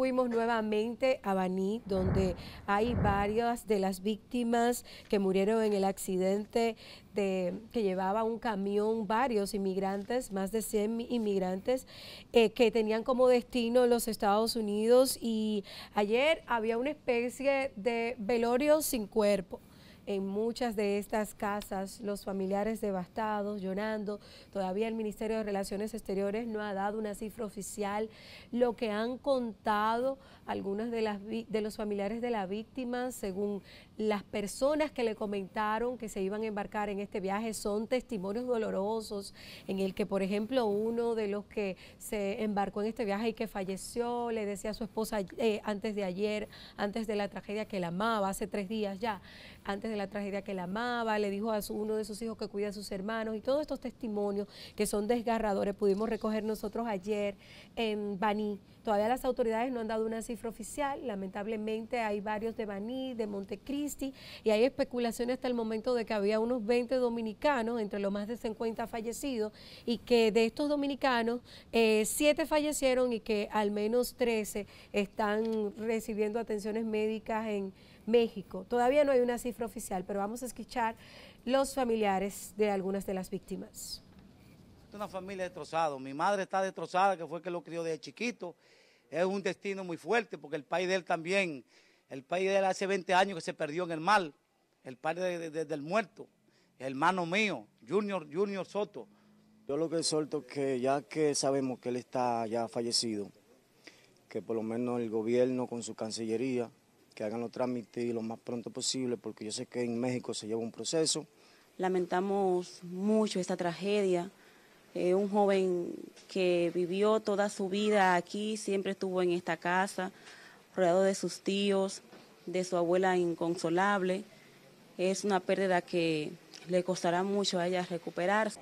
fuimos nuevamente a Baní, donde hay varias de las víctimas que murieron en el accidente de, que llevaba un camión, varios inmigrantes, más de 100 inmigrantes, eh, que tenían como destino los Estados Unidos. Y ayer había una especie de velorio sin cuerpo en muchas de estas casas, los familiares devastados, llorando. Todavía el Ministerio de Relaciones Exteriores no ha dado una cifra oficial. Lo que han contado algunos de, las, de los familiares de la víctima, según las personas que le comentaron que se iban a embarcar en este viaje, son testimonios dolorosos en el que, por ejemplo, uno de los que se embarcó en este viaje y que falleció, le decía a su esposa eh, antes de ayer, antes de la tragedia, que la amaba hace tres días ya, antes de la tragedia que la amaba, le dijo a uno de sus hijos que cuida a sus hermanos y todos estos testimonios que son desgarradores pudimos recoger nosotros ayer en Baní. Todavía las autoridades no han dado una cifra oficial, lamentablemente hay varios de Baní, de Montecristi y hay especulaciones hasta el momento de que había unos 20 dominicanos, entre los más de 50 fallecidos y que de estos dominicanos, 7 eh, fallecieron y que al menos 13 están recibiendo atenciones médicas en México. Todavía no hay una cifra oficial, pero vamos a escuchar los familiares de algunas de las víctimas. Es Una familia destrozada. Mi madre está destrozada, que fue que lo crió desde chiquito. Es un destino muy fuerte porque el país de él también, el país de él hace 20 años que se perdió en el mal, el padre del muerto, el hermano mío, Junior, Junior Soto. Yo lo que suelto es que ya que sabemos que él está ya fallecido, que por lo menos el gobierno con su cancillería que hagan los trámites lo más pronto posible, porque yo sé que en México se lleva un proceso. Lamentamos mucho esta tragedia. Eh, un joven que vivió toda su vida aquí, siempre estuvo en esta casa, rodeado de sus tíos, de su abuela inconsolable. Es una pérdida que le costará mucho a ella recuperarse.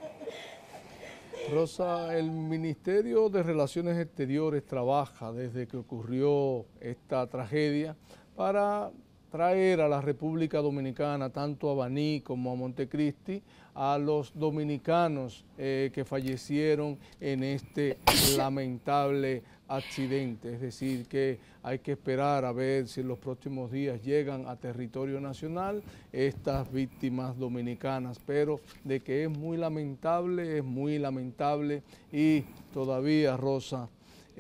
Rosa, el Ministerio de Relaciones Exteriores trabaja desde que ocurrió esta tragedia para traer a la República Dominicana, tanto a Baní como a Montecristi, a los dominicanos eh, que fallecieron en este lamentable accidente. Es decir, que hay que esperar a ver si en los próximos días llegan a territorio nacional estas víctimas dominicanas. Pero de que es muy lamentable, es muy lamentable y todavía, Rosa,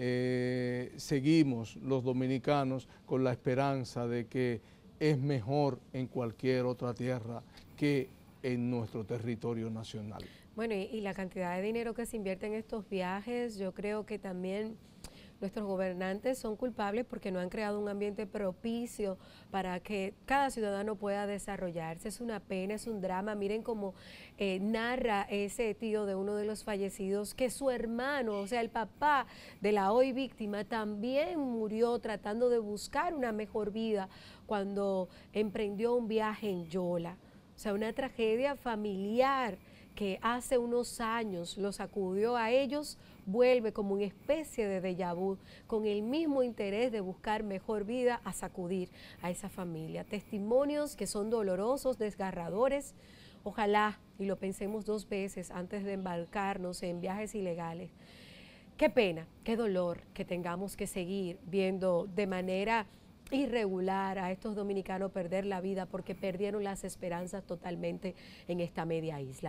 eh, seguimos los dominicanos con la esperanza de que es mejor en cualquier otra tierra que en nuestro territorio nacional. Bueno, y, y la cantidad de dinero que se invierte en estos viajes, yo creo que también nuestros gobernantes son culpables porque no han creado un ambiente propicio para que cada ciudadano pueda desarrollarse. Es una pena, es un drama. Miren cómo eh, narra ese tío de uno de los fallecidos que su hermano, o sea, el papá de la hoy víctima, también murió tratando de buscar una mejor vida cuando emprendió un viaje en Yola. O sea, una tragedia familiar que hace unos años los acudió a ellos, vuelve como una especie de déjà vu, con el mismo interés de buscar mejor vida a sacudir a esa familia. Testimonios que son dolorosos, desgarradores. Ojalá y lo pensemos dos veces antes de embarcarnos en viajes ilegales. Qué pena, qué dolor que tengamos que seguir viendo de manera irregular a estos dominicanos perder la vida porque perdieron las esperanzas totalmente en esta media isla.